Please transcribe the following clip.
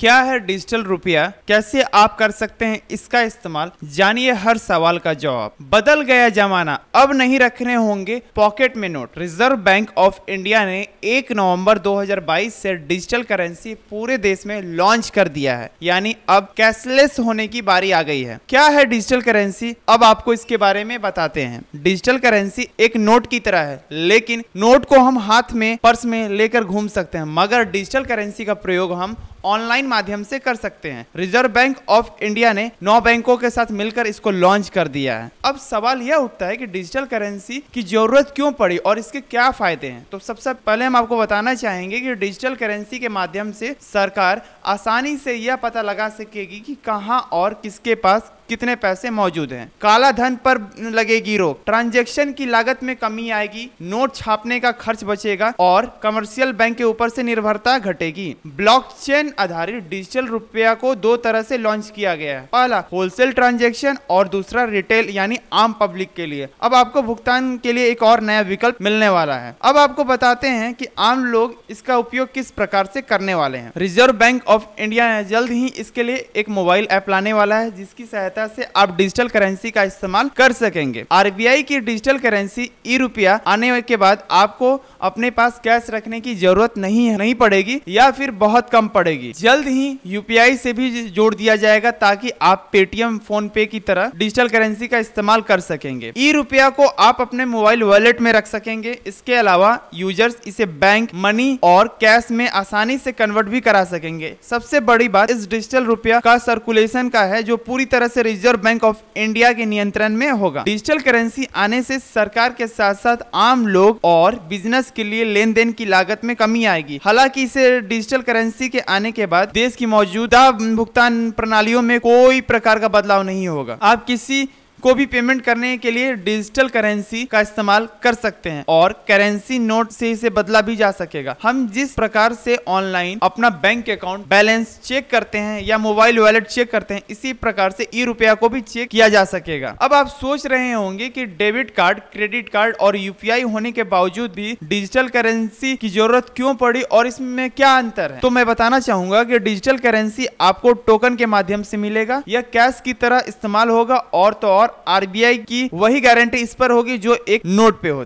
क्या है डिजिटल रुपया कैसे आप कर सकते हैं इसका इस्तेमाल जानिए हर सवाल का जवाब बदल गया जमाना अब नहीं रखने होंगे पॉकेट में note Reserve Bank of India ने 1 नवंबर 2022 से डिजिटल करेंसी पूरे देश में लॉन्च कर दिया है यानी अब कैशलेस होने की बारी आ गई है क्या है डिजिटल करेंसी अब आपको इसके बारे में बताते हैं डिजिटल करेंसी एक नोट की तरह है लेकिन नोट को हम हाथ में पर्स में लेकर घूम सकते हैं मगर डिजिटल करेंसी का प्रयोग हम ऑनलाइन माध्यम से कर सकते हैं रिजर्व बैंक ऑफ इंडिया ने नौ बैंकों के साथ मिलकर इसको लॉन्च कर दिया है अब सवाल यह उठता है कि डिजिटल करेंसी की जरूरत क्यों पड़ी और इसके क्या फायदे हैं तो सबसे सब पहले हम आपको बताना चाहेंगे कि डिजिटल करेंसी के माध्यम से सरकार आसानी से यह पता लगा सकेगी कि कहाँ और किसके पास कितने पैसे मौजूद हैं काला धन पर लगेगी रोक ट्रांजेक्शन की लागत में कमी आएगी नोट छापने का खर्च बचेगा और कमर्शियल बैंक के ऊपर से निर्भरता घटेगी ब्लॉकचेन आधारित डिजिटल रुपया को दो तरह से लॉन्च किया गया है पहला होलसेल ट्रांजेक्शन और दूसरा रिटेल यानी आम पब्लिक के लिए अब आपको भुगतान के लिए एक और नया विकल्प मिलने वाला है अब आपको बताते हैं की आम लोग इसका उपयोग किस प्रकार से करने वाले हैं रिजर्व बैंक ऑफ इंडिया जल्द ही इसके लिए एक मोबाइल ऐप लाने वाला है जिसकी सहायता सहायता से आप डिजिटल करेंसी का इस्तेमाल कर सकेंगे आरबीआई की डिजिटल करेंसी ई रुपया आने के बाद आपको अपने पास कैश रखने की जरूरत नहीं नहीं पड़ेगी या फिर बहुत कम पड़ेगी जल्द ही यूपीआई से भी जोड़ दिया जाएगा ताकि आप पेटीएम फोन पे की तरह डिजिटल करेंसी का इस्तेमाल कर सकेंगे ई रुपया को आप अपने मोबाइल वॉलेट में रख सकेंगे इसके अलावा यूजर्स इसे बैंक मनी और कैश में आसानी से कन्वर्ट भी करा सकेंगे सबसे बड़ी बात इस डिजिटल रुपया का सर्कुलेशन का है जो पूरी तरह से रिजर्व बैंक ऑफ इंडिया के नियंत्रण में होगा डिजिटल करेंसी आने से सरकार के साथ साथ आम लोग और बिजनेस के लिए लेन देन की लागत में कमी आएगी हालांकि इसे डिजिटल करेंसी के आने के बाद देश की मौजूदा भुगतान प्रणालियों में कोई प्रकार का बदलाव नहीं होगा आप किसी को भी पेमेंट करने के लिए डिजिटल करेंसी का इस्तेमाल कर सकते हैं और करेंसी नोट से इसे बदला भी जा सकेगा हम जिस प्रकार से ऑनलाइन अपना बैंक अकाउंट बैलेंस चेक करते हैं या मोबाइल वॉलेट चेक करते हैं इसी प्रकार से ई रुपया को भी चेक किया जा सकेगा अब आप सोच रहे होंगे की डेबिट कार्ड क्रेडिट कार्ड और यूपीआई होने के बावजूद भी डिजिटल करेंसी की जरूरत क्यों पड़ी और इसमें क्या अंतर है तो मैं बताना चाहूंगा कि डिजिटल करेंसी आपको टोकन के माध्यम से मिलेगा या कैश की तरह इस्तेमाल होगा और तो और और आरबीआई की वही गारंटी इस पर होगी जो एक नोट पे हो